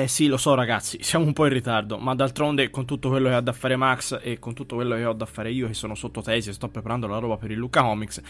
Eh sì, lo so ragazzi, siamo un po' in ritardo, ma d'altronde con tutto quello che ha da fare Max e con tutto quello che ho da fare io che sono sotto tesi e sto preparando la roba per il Luca Comics,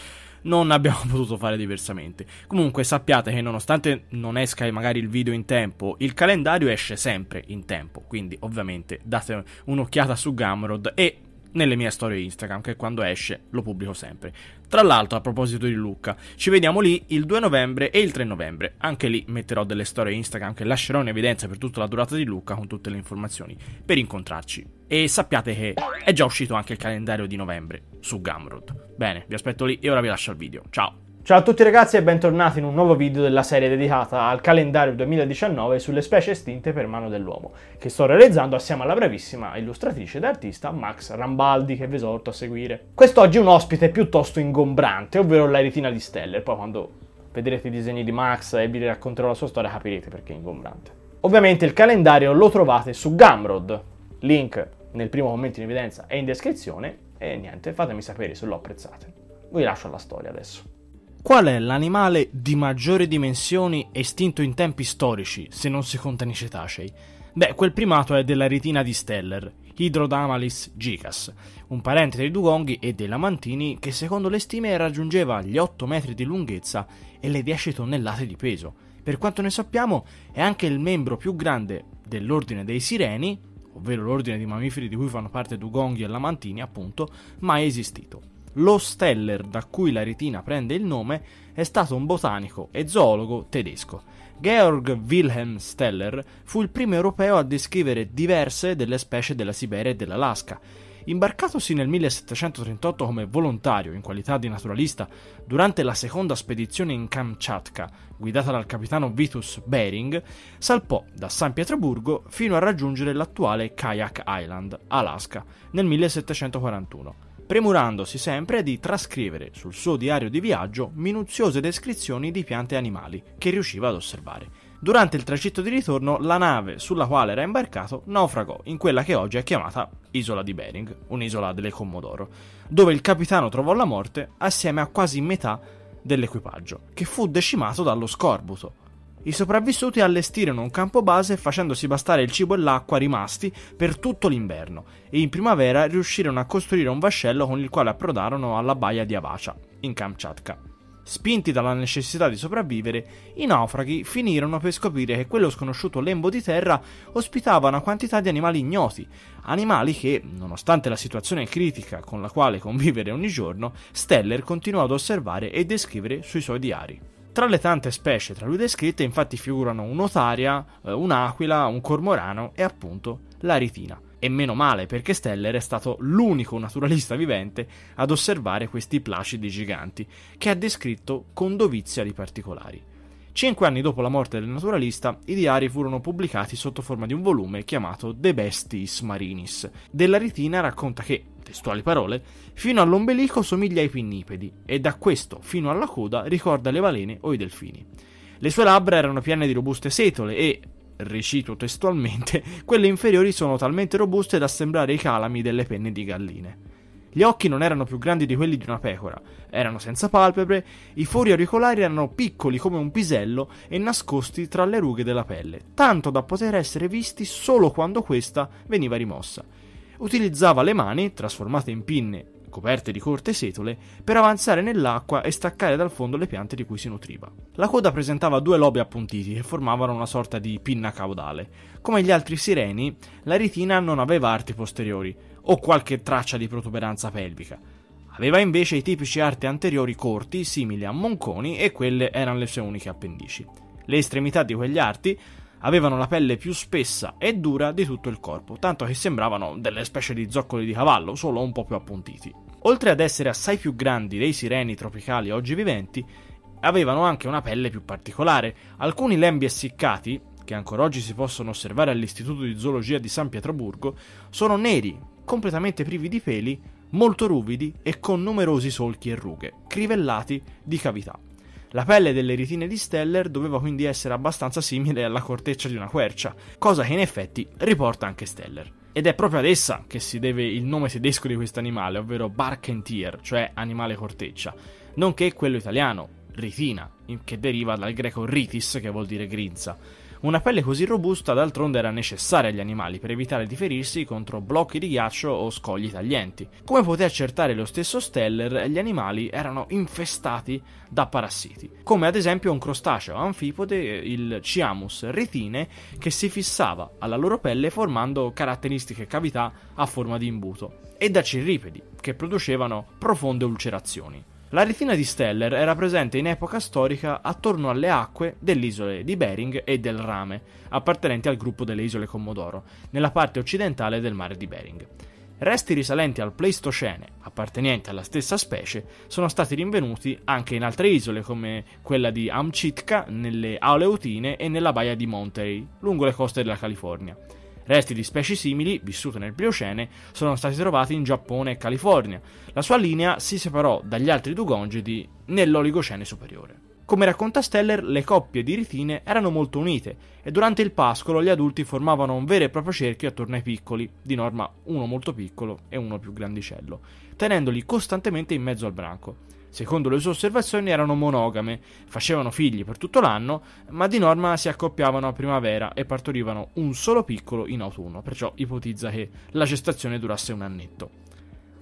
non abbiamo potuto fare diversamente. Comunque sappiate che nonostante non esca magari il video in tempo, il calendario esce sempre in tempo, quindi ovviamente date un'occhiata su Gamrod e nelle mie storie Instagram che quando esce lo pubblico sempre. Tra l'altro, a proposito di Lucca, ci vediamo lì il 2 novembre e il 3 novembre. Anche lì metterò delle storie Instagram che lascerò in evidenza per tutta la durata di Lucca con tutte le informazioni per incontrarci. E sappiate che è già uscito anche il calendario di novembre su Gumroad. Bene, vi aspetto lì e ora vi lascio al video. Ciao! Ciao a tutti ragazzi e bentornati in un nuovo video della serie dedicata al calendario 2019 sulle specie estinte per mano dell'uomo, che sto realizzando assieme alla bravissima illustratrice ed artista Max Rambaldi che vi esorto a seguire. Quest'oggi un ospite piuttosto ingombrante, ovvero la di stelle, poi quando vedrete i disegni di Max e vi racconterò la sua storia capirete perché è ingombrante. Ovviamente il calendario lo trovate su Gumroad, link nel primo commento in evidenza e in descrizione, e niente, fatemi sapere se lo apprezzate. Vi lascio alla storia adesso. Qual è l'animale di maggiori dimensioni estinto in tempi storici, se non si contano i cetacei? Beh, quel primato è della retina di Steller, Hydrodamalis gigas, un parente dei dugonghi e dei lamantini che secondo le stime raggiungeva gli 8 metri di lunghezza e le 10 tonnellate di peso. Per quanto ne sappiamo, è anche il membro più grande dell'ordine dei sireni, ovvero l'ordine di mammiferi di cui fanno parte dugonghi e lamantini, appunto, mai esistito. Lo Steller, da cui la retina prende il nome, è stato un botanico e zoologo tedesco. Georg Wilhelm Steller fu il primo europeo a descrivere diverse delle specie della Siberia e dell'Alaska. Imbarcatosi nel 1738 come volontario in qualità di naturalista durante la seconda spedizione in Kamchatka, guidata dal capitano Vitus Bering, salpò da San Pietroburgo fino a raggiungere l'attuale Kayak Island, Alaska, nel 1741 premurandosi sempre di trascrivere sul suo diario di viaggio minuziose descrizioni di piante e animali che riusciva ad osservare. Durante il tragitto di ritorno, la nave sulla quale era imbarcato naufragò in quella che oggi è chiamata Isola di Bering, un'isola delle Commodoro, dove il capitano trovò la morte assieme a quasi metà dell'equipaggio, che fu decimato dallo scorbuto. I sopravvissuti allestirono un campo base facendosi bastare il cibo e l'acqua rimasti per tutto l'inverno e in primavera riuscirono a costruire un vascello con il quale approdarono alla baia di Avacia, in Kamchatka. Spinti dalla necessità di sopravvivere, i naufraghi finirono per scoprire che quello sconosciuto lembo di terra ospitava una quantità di animali ignoti, animali che, nonostante la situazione critica con la quale convivere ogni giorno, Steller continuò ad osservare e descrivere sui suoi diari. Tra le tante specie tra lui descritte infatti figurano un'otaria, eh, un'aquila, un cormorano e appunto l'aritina. E meno male perché Steller è stato l'unico naturalista vivente ad osservare questi placidi giganti, che ha descritto con dovizia di particolari. Cinque anni dopo la morte del naturalista, i diari furono pubblicati sotto forma di un volume chiamato De Bestis Marinis. Della Ritina racconta che, testuali parole, fino all'ombelico somiglia ai pinnipedi e da questo fino alla coda ricorda le balene o i delfini. Le sue labbra erano piene di robuste setole e, recito testualmente, quelle inferiori sono talmente robuste da sembrare i calami delle penne di galline. Gli occhi non erano più grandi di quelli di una pecora, erano senza palpebre, i fori auricolari erano piccoli come un pisello e nascosti tra le rughe della pelle, tanto da poter essere visti solo quando questa veniva rimossa. Utilizzava le mani, trasformate in pinne, coperte di corte setole, per avanzare nell'acqua e staccare dal fondo le piante di cui si nutriva. La coda presentava due lobi appuntiti che formavano una sorta di pinna caudale. Come gli altri sireni, la ritina non aveva arti posteriori, o qualche traccia di protuberanza pelvica. Aveva invece i tipici arti anteriori corti, simili a monconi, e quelle erano le sue uniche appendici. Le estremità di quegli arti avevano la pelle più spessa e dura di tutto il corpo, tanto che sembravano delle specie di zoccoli di cavallo, solo un po' più appuntiti. Oltre ad essere assai più grandi dei sireni tropicali oggi viventi, avevano anche una pelle più particolare. Alcuni lembi essiccati, che ancora oggi si possono osservare all'Istituto di Zoologia di San Pietroburgo, sono neri, completamente privi di peli, molto ruvidi e con numerosi solchi e rughe, crivellati di cavità. La pelle delle ritine di Steller doveva quindi essere abbastanza simile alla corteccia di una quercia, cosa che in effetti riporta anche Steller. Ed è proprio ad essa che si deve il nome tedesco di questo animale, ovvero Barkentier, cioè animale corteccia, nonché quello italiano, ritina, che deriva dal greco ritis, che vuol dire grinza. Una pelle così robusta d'altronde era necessaria agli animali per evitare di ferirsi contro blocchi di ghiaccio o scogli taglienti. Come poté accertare lo stesso Steller, gli animali erano infestati da parassiti, come ad esempio un crostaceo anfipode, il Ciamus retine, che si fissava alla loro pelle formando caratteristiche cavità a forma di imbuto, e da cirripedi, che producevano profonde ulcerazioni. La retina di Steller era presente in epoca storica attorno alle acque delle isole di Bering e del Rame, appartenenti al gruppo delle isole Commodoro, nella parte occidentale del mare di Bering. Resti risalenti al Pleistocene, appartenenti alla stessa specie, sono stati rinvenuti anche in altre isole come quella di Amchitka, nelle Aleutine e nella baia di Monterey, lungo le coste della California. Resti di specie simili, vissute nel Pliocene, sono stati trovati in Giappone e California. La sua linea si separò dagli altri dugongidi nell'Oligocene superiore. Come racconta Steller, le coppie di ritine erano molto unite e durante il pascolo gli adulti formavano un vero e proprio cerchio attorno ai piccoli, di norma uno molto piccolo e uno più grandicello, tenendoli costantemente in mezzo al branco. Secondo le sue osservazioni erano monogame, facevano figli per tutto l'anno, ma di norma si accoppiavano a primavera e partorivano un solo piccolo in autunno, perciò ipotizza che la gestazione durasse un annetto.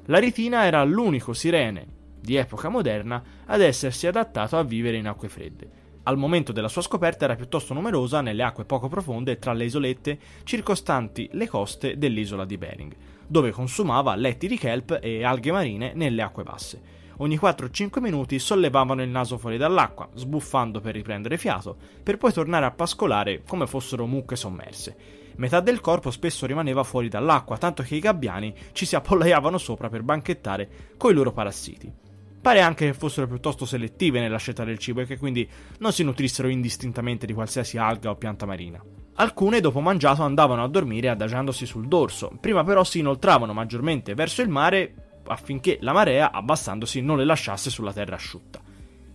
La ritina era l'unico sirene di epoca moderna ad essersi adattato a vivere in acque fredde. Al momento della sua scoperta era piuttosto numerosa nelle acque poco profonde tra le isolette circostanti le coste dell'isola di Bering, dove consumava letti di kelp e alghe marine nelle acque basse ogni 4-5 minuti sollevavano il naso fuori dall'acqua, sbuffando per riprendere fiato, per poi tornare a pascolare come fossero mucche sommerse. Metà del corpo spesso rimaneva fuori dall'acqua, tanto che i gabbiani ci si appollaiavano sopra per banchettare coi loro parassiti. Pare anche che fossero piuttosto selettive nella scelta del cibo e che quindi non si nutrissero indistintamente di qualsiasi alga o pianta marina. Alcune, dopo mangiato, andavano a dormire adagiandosi sul dorso, prima però si inoltravano maggiormente verso il mare affinché la marea, abbassandosi, non le lasciasse sulla terra asciutta.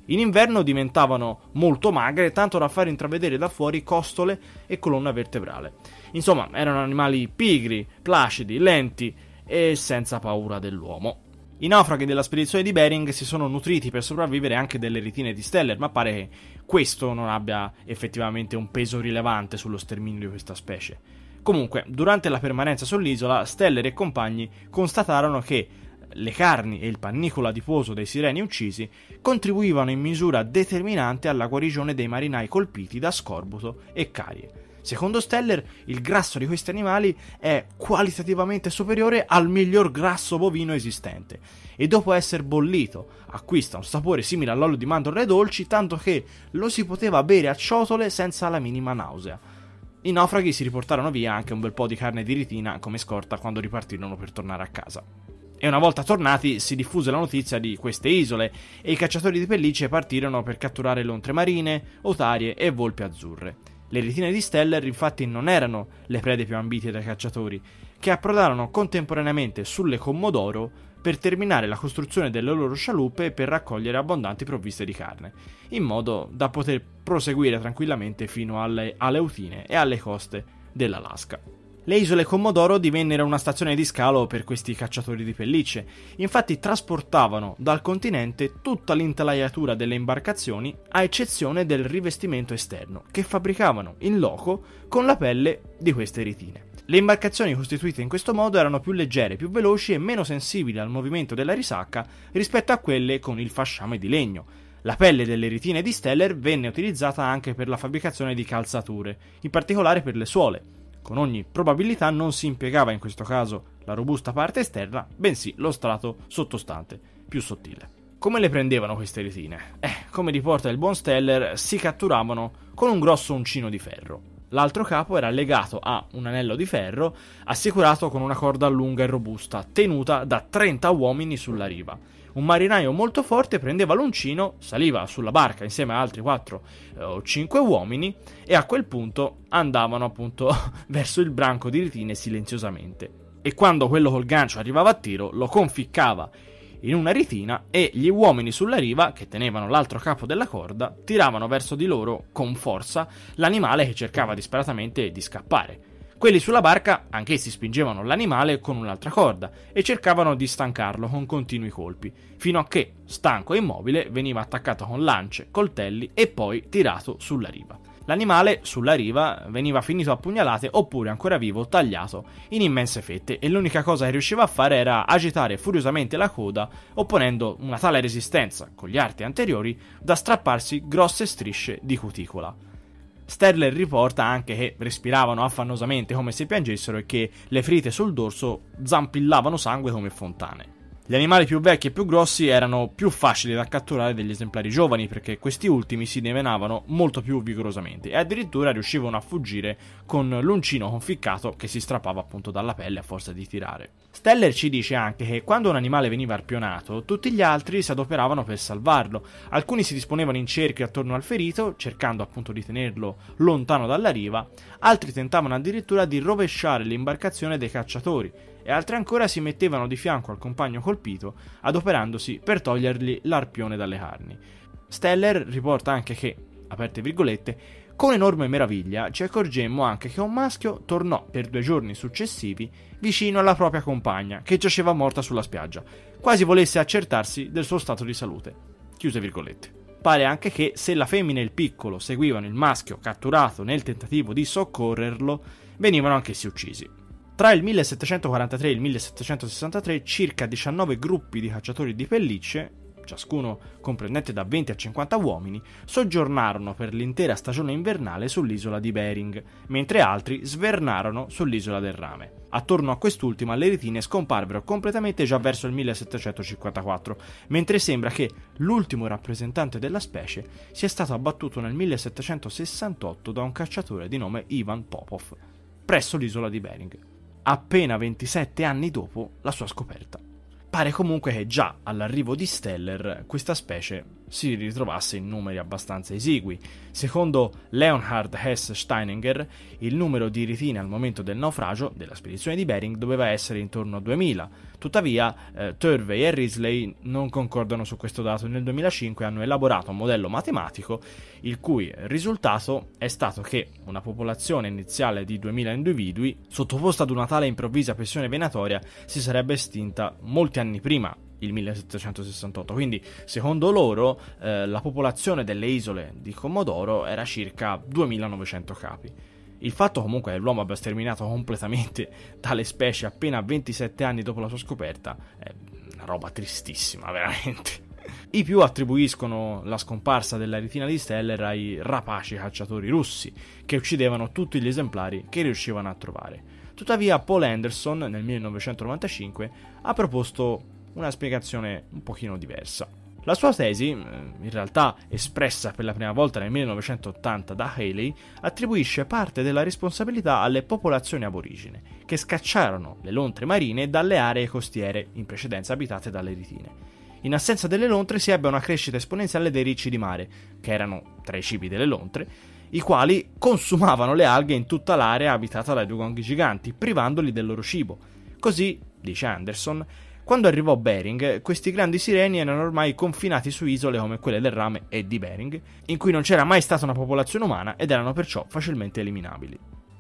In inverno diventavano molto magre, tanto da far intravedere da fuori costole e colonna vertebrale. Insomma, erano animali pigri, placidi, lenti e senza paura dell'uomo. I naufraghi della spedizione di Bering si sono nutriti per sopravvivere anche delle ritine di Steller, ma pare che questo non abbia effettivamente un peso rilevante sullo sterminio di questa specie. Comunque, durante la permanenza sull'isola, Steller e compagni constatarono che le carni e il pannicolo adiposo dei sireni uccisi contribuivano in misura determinante alla guarigione dei marinai colpiti da scorbuto e carie. Secondo Steller, il grasso di questi animali è qualitativamente superiore al miglior grasso bovino esistente e dopo essere bollito acquista un sapore simile all'olio di mandorle dolci, tanto che lo si poteva bere a ciotole senza la minima nausea. I naufraghi si riportarono via anche un bel po' di carne di ritina come scorta quando ripartirono per tornare a casa e una volta tornati si diffuse la notizia di queste isole e i cacciatori di pellicce partirono per catturare lontre marine, otarie e volpi azzurre. Le retine di Steller infatti non erano le prede più ambite dai cacciatori, che approdarono contemporaneamente sulle Commodoro per terminare la costruzione delle loro scialuppe e per raccogliere abbondanti provviste di carne, in modo da poter proseguire tranquillamente fino alle Aleutine e alle coste dell'Alaska. Le isole Commodoro divennero una stazione di scalo per questi cacciatori di pellicce, infatti trasportavano dal continente tutta l'intelaiatura delle imbarcazioni a eccezione del rivestimento esterno, che fabbricavano in loco con la pelle di queste ritine. Le imbarcazioni costituite in questo modo erano più leggere, più veloci e meno sensibili al movimento della risacca rispetto a quelle con il fasciame di legno, la pelle delle ritine di Steller venne utilizzata anche per la fabbricazione di calzature, in particolare per le suole. Con ogni probabilità non si impiegava in questo caso la robusta parte esterna, bensì lo strato sottostante, più sottile. Come le prendevano queste retine? Eh, come riporta il buon Steller, si catturavano con un grosso uncino di ferro. L'altro capo era legato a un anello di ferro assicurato con una corda lunga e robusta, tenuta da 30 uomini sulla riva un marinaio molto forte prendeva l'uncino, saliva sulla barca insieme a altri 4 eh, o 5 uomini e a quel punto andavano appunto verso il branco di ritine silenziosamente. E quando quello col gancio arrivava a tiro, lo conficcava in una ritina e gli uomini sulla riva, che tenevano l'altro capo della corda, tiravano verso di loro con forza l'animale che cercava disperatamente di scappare. Quelli sulla barca anch'essi spingevano l'animale con un'altra corda e cercavano di stancarlo con continui colpi, fino a che, stanco e immobile, veniva attaccato con lance, coltelli e poi tirato sulla riva. L'animale, sulla riva, veniva finito a pugnalate oppure ancora vivo tagliato in immense fette e l'unica cosa che riusciva a fare era agitare furiosamente la coda opponendo una tale resistenza con gli arti anteriori da strapparsi grosse strisce di cuticola. Sterler riporta anche che respiravano affannosamente come se piangessero e che le ferite sul dorso zampillavano sangue come fontane. Gli animali più vecchi e più grossi erano più facili da catturare degli esemplari giovani perché questi ultimi si devenavano molto più vigorosamente e addirittura riuscivano a fuggire con l'uncino conficcato che si strappava appunto dalla pelle a forza di tirare. Steller ci dice anche che quando un animale veniva arpionato, tutti gli altri si adoperavano per salvarlo. Alcuni si disponevano in cerchio attorno al ferito, cercando appunto di tenerlo lontano dalla riva, altri tentavano addirittura di rovesciare l'imbarcazione dei cacciatori e altre ancora si mettevano di fianco al compagno colpito, adoperandosi per togliergli l'arpione dalle carni. Steller riporta anche che, aperte virgolette, con enorme meraviglia ci accorgemmo anche che un maschio tornò per due giorni successivi vicino alla propria compagna, che giaceva morta sulla spiaggia, quasi volesse accertarsi del suo stato di salute. Chiuse virgolette. Pare anche che se la femmina e il piccolo seguivano il maschio catturato nel tentativo di soccorrerlo, venivano anch'essi uccisi. Tra il 1743 e il 1763 circa 19 gruppi di cacciatori di pellicce ciascuno comprendente da 20 a 50 uomini, soggiornarono per l'intera stagione invernale sull'isola di Bering, mentre altri svernarono sull'isola del Rame. Attorno a quest'ultima le retine scomparvero completamente già verso il 1754, mentre sembra che l'ultimo rappresentante della specie sia stato abbattuto nel 1768 da un cacciatore di nome Ivan Popov, presso l'isola di Bering appena 27 anni dopo la sua scoperta. Pare comunque che già all'arrivo di Steller questa specie si ritrovasse in numeri abbastanza esigui. Secondo Leonhard Hess Steininger, il numero di ritine al momento del naufragio della spedizione di Bering doveva essere intorno a 2000, Tuttavia, eh, Turvey e Risley non concordano su questo dato nel 2005 hanno elaborato un modello matematico il cui risultato è stato che una popolazione iniziale di 2000 individui, sottoposta ad una tale improvvisa pressione venatoria, si sarebbe estinta molti anni prima, il 1768. Quindi, secondo loro, eh, la popolazione delle isole di Commodoro era circa 2900 capi. Il fatto comunque che l'uomo abbia sterminato completamente tale specie appena 27 anni dopo la sua scoperta è una roba tristissima, veramente. I più attribuiscono la scomparsa della retina di Steller ai rapaci cacciatori russi, che uccidevano tutti gli esemplari che riuscivano a trovare. Tuttavia Paul Anderson nel 1995 ha proposto una spiegazione un pochino diversa. La sua tesi, eh, in realtà espressa per la prima volta nel 1980 da Haley, attribuisce parte della responsabilità alle popolazioni aborigene, che scacciarono le lontre marine dalle aree costiere, in precedenza abitate dalle ritine. In assenza delle lontre si ebbe una crescita esponenziale dei ricci di mare, che erano tra i cibi delle lontre, i quali consumavano le alghe in tutta l'area abitata dai dugonghi giganti, privandoli del loro cibo. Così, dice Anderson, quando arrivò Bering, questi grandi sireni erano ormai confinati su isole come quelle del Rame e di Bering, in cui non c'era mai stata una popolazione umana ed erano perciò facilmente eliminabili.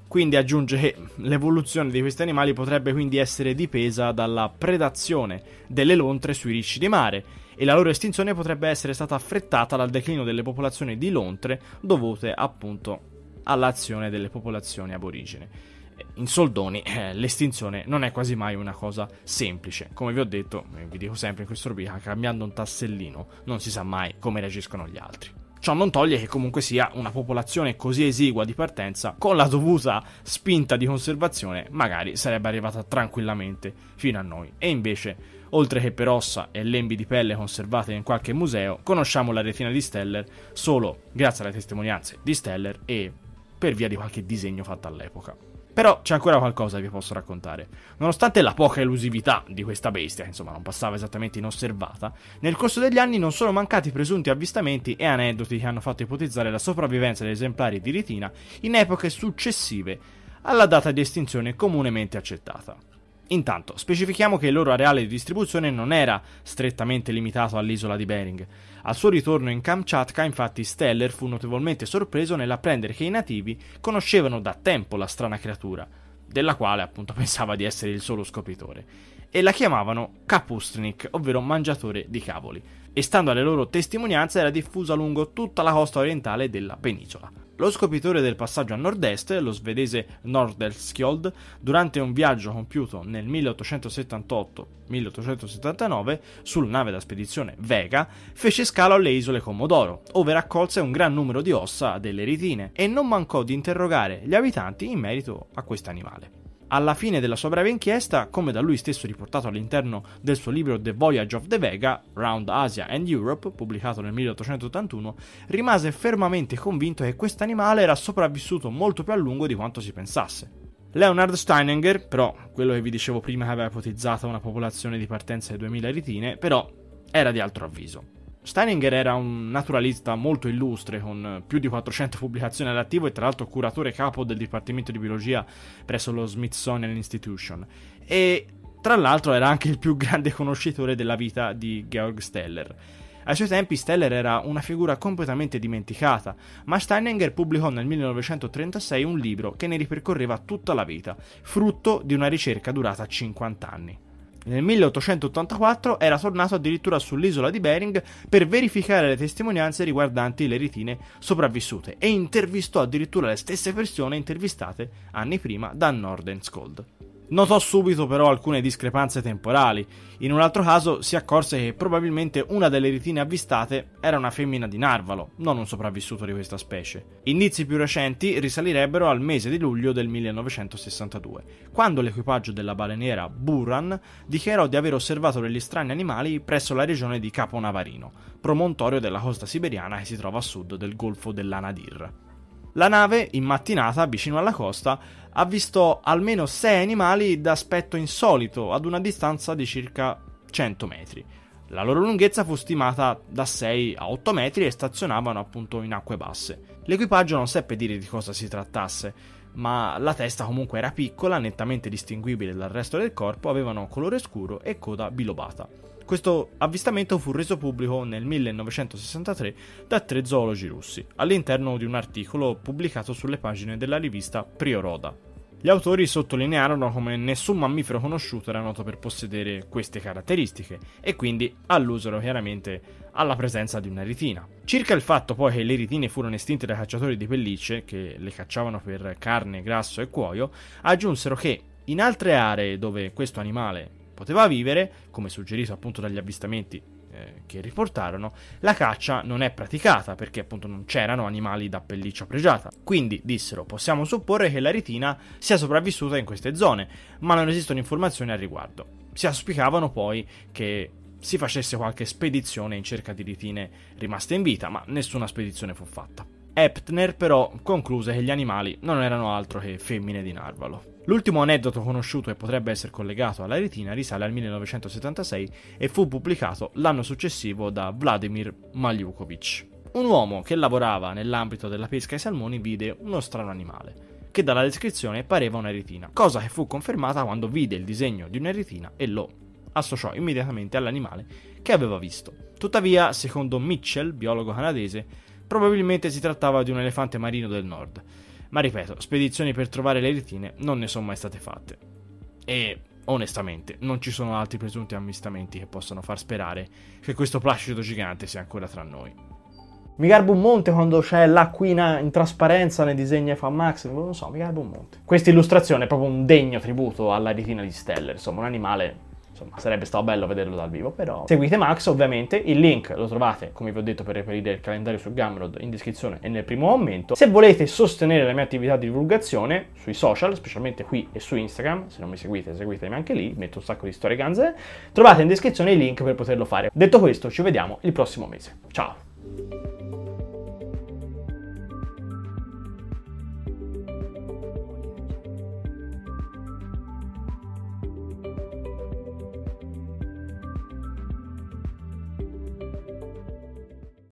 Quindi aggiunge che l'evoluzione di questi animali potrebbe quindi essere dipesa dalla predazione delle lontre sui ricci di mare e la loro estinzione potrebbe essere stata affrettata dal declino delle popolazioni di lontre dovute appunto all'azione delle popolazioni aborigene in soldoni eh, l'estinzione non è quasi mai una cosa semplice. Come vi ho detto, eh, vi dico sempre in questo rubrica, cambiando un tassellino non si sa mai come reagiscono gli altri. Ciò non toglie che comunque sia una popolazione così esigua di partenza, con la dovuta spinta di conservazione, magari sarebbe arrivata tranquillamente fino a noi. E invece, oltre che per ossa e lembi di pelle conservate in qualche museo, conosciamo la retina di Steller solo grazie alle testimonianze di Steller e per via di qualche disegno fatto all'epoca. Però c'è ancora qualcosa che vi posso raccontare. Nonostante la poca elusività di questa bestia, insomma non passava esattamente inosservata, nel corso degli anni non sono mancati presunti avvistamenti e aneddoti che hanno fatto ipotizzare la sopravvivenza degli esemplari di Ritina in epoche successive alla data di estinzione comunemente accettata. Intanto, specifichiamo che il loro areale di distribuzione non era strettamente limitato all'isola di Bering. Al suo ritorno in Kamchatka, infatti, Steller fu notevolmente sorpreso nell'apprendere che i nativi conoscevano da tempo la strana creatura, della quale appunto pensava di essere il solo scopritore e la chiamavano Kapustnik, ovvero mangiatore di cavoli, e stando alle loro testimonianze era diffusa lungo tutta la costa orientale della penisola. Lo scopritore del passaggio a nord-est, lo svedese Nordelskjold, durante un viaggio compiuto nel 1878-1879 sul nave da spedizione Vega, fece scalo alle isole Comodoro, dove raccolse un gran numero di ossa delle ritine e non mancò di interrogare gli abitanti in merito a questo animale. Alla fine della sua breve inchiesta, come da lui stesso riportato all'interno del suo libro The Voyage of the Vega, Round Asia and Europe, pubblicato nel 1881, rimase fermamente convinto che questo animale era sopravvissuto molto più a lungo di quanto si pensasse. Leonard Steininger, però, quello che vi dicevo prima che aveva ipotizzato una popolazione di partenza di 2000 ritine, però era di altro avviso. Steininger era un naturalista molto illustre, con più di 400 pubblicazioni all'attivo e tra l'altro curatore capo del Dipartimento di Biologia presso lo Smithsonian Institution. E tra l'altro era anche il più grande conoscitore della vita di Georg Steller. Ai suoi tempi Steller era una figura completamente dimenticata, ma Steininger pubblicò nel 1936 un libro che ne ripercorreva tutta la vita, frutto di una ricerca durata 50 anni. Nel 1884 era tornato addirittura sull'isola di Bering per verificare le testimonianze riguardanti le ritine sopravvissute e intervistò addirittura le stesse persone intervistate anni prima da Nordenskold. Notò subito però alcune discrepanze temporali. In un altro caso si accorse che probabilmente una delle ritine avvistate era una femmina di narvalo, non un sopravvissuto di questa specie. Indizi più recenti risalirebbero al mese di luglio del 1962, quando l'equipaggio della baleniera Buran dichiarò di aver osservato degli strani animali presso la regione di Capo Navarino, promontorio della costa siberiana che si trova a sud del golfo dell'Anadir. La nave, in mattinata, vicino alla costa, ha visto almeno 6 animali d'aspetto insolito ad una distanza di circa 100 metri. La loro lunghezza fu stimata da 6 a 8 metri e stazionavano appunto in acque basse. L'equipaggio non seppe dire di cosa si trattasse, ma la testa comunque era piccola, nettamente distinguibile dal resto del corpo, avevano colore scuro e coda bilobata. Questo avvistamento fu reso pubblico nel 1963 da tre zoologi russi, all'interno di un articolo pubblicato sulle pagine della rivista Prioroda. Gli autori sottolinearono come nessun mammifero conosciuto era noto per possedere queste caratteristiche e quindi allusero chiaramente alla presenza di una ritina. Circa il fatto poi che le ritine furono estinte dai cacciatori di pellicce, che le cacciavano per carne, grasso e cuoio, aggiunsero che in altre aree dove questo animale poteva vivere, come suggerito appunto dagli avvistamenti eh, che riportarono, la caccia non è praticata perché appunto non c'erano animali da pelliccia pregiata. Quindi dissero possiamo supporre che la ritina sia sopravvissuta in queste zone, ma non esistono informazioni al riguardo. Si auspicavano poi che si facesse qualche spedizione in cerca di ritine rimaste in vita, ma nessuna spedizione fu fatta. Eptner però concluse che gli animali non erano altro che femmine di narvalo. L'ultimo aneddoto conosciuto e potrebbe essere collegato alla retina risale al 1976 e fu pubblicato l'anno successivo da Vladimir Maljukovic. Un uomo che lavorava nell'ambito della pesca ai salmoni vide uno strano animale, che dalla descrizione pareva una retina, cosa che fu confermata quando vide il disegno di una retina e lo associò immediatamente all'animale che aveva visto. Tuttavia, secondo Mitchell, biologo canadese, probabilmente si trattava di un elefante marino del nord, ma ripeto, spedizioni per trovare le retine non ne sono mai state fatte. E onestamente non ci sono altri presunti ammistamenti che possano far sperare che questo placido gigante sia ancora tra noi. Mi garbo un monte quando c'è l'acquina in trasparenza nei disegni fa Max, non so, mi garbo un monte. Questa illustrazione è proprio un degno tributo alla retina di Stella, insomma, un animale Insomma, sarebbe stato bello vederlo dal vivo, però... Seguite Max, ovviamente, il link lo trovate, come vi ho detto, per reperire il calendario su Gumroad in descrizione e nel primo momento. Se volete sostenere la mia attività di divulgazione sui social, specialmente qui e su Instagram, se non mi seguite, seguitemi anche lì, metto un sacco di storie ganze, trovate in descrizione il link per poterlo fare. Detto questo, ci vediamo il prossimo mese. Ciao!